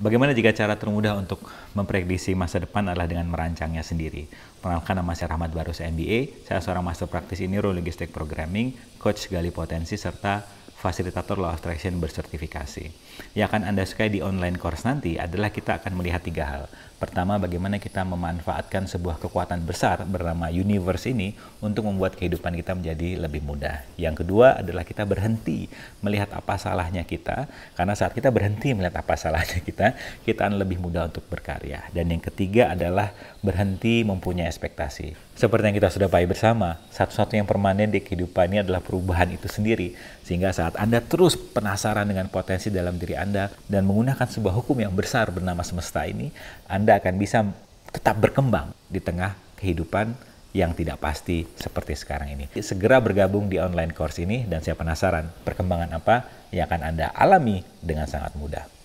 Bagaimana jika cara termudah untuk memprediksi masa depan adalah dengan merancangnya sendiri? Perkenalkan nama saya Rahmat Barus MBA, saya seorang Master Praktis Neurologistik Programming, Coach Gali Potensi, serta fasilitator law abstraction bersertifikasi. Yang akan Anda sukai di online course nanti adalah kita akan melihat tiga hal. Pertama, bagaimana kita memanfaatkan sebuah kekuatan besar bernama universe ini untuk membuat kehidupan kita menjadi lebih mudah. Yang kedua adalah kita berhenti melihat apa salahnya kita, karena saat kita berhenti melihat apa salahnya kita, kita akan lebih mudah untuk berkarya. Dan yang ketiga adalah berhenti mempunyai ekspektasi. Seperti yang kita sudah pahami bersama, satu-satunya yang permanen di kehidupan ini adalah perubahan itu sendiri. Sehingga saat saat Anda terus penasaran dengan potensi dalam diri Anda dan menggunakan sebuah hukum yang besar bernama semesta ini, Anda akan bisa tetap berkembang di tengah kehidupan yang tidak pasti seperti sekarang ini. Segera bergabung di online course ini dan saya penasaran perkembangan apa yang akan Anda alami dengan sangat mudah.